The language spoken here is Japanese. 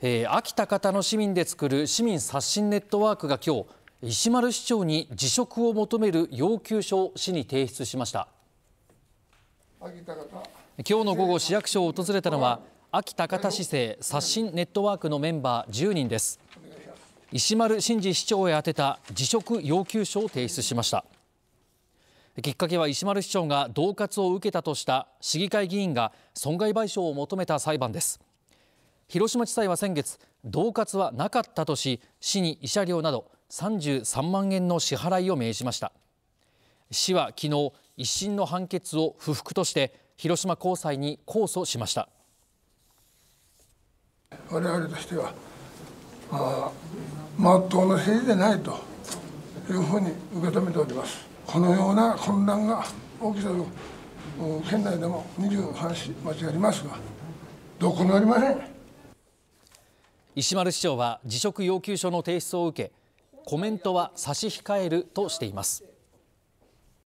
えー、秋田方の市民で作る市民刷新ネットワークが今日石丸市長に辞職を求める要求書を市に提出しました今日の午後市役所を訪れたのは秋田方市政刷新ネットワークのメンバー10人です石丸真二市長へ宛てた辞職要求書を提出しましたきっかけは石丸市長が恫喝を受けたとした市議会議員が損害賠償を求めた裁判です広島地裁は先月恫喝はなかったとし市に慰謝料など33万円の支払いを命じました市は昨日一審の判決を不服として広島高裁に控訴しました我々としてはまあ真っ当な政治でないというふうに受け止めておりますこのような混乱が起きている県内でも23市町ありますがどこにありません石丸市長は辞職要求書の提出を受けコメントは差し控えるとしています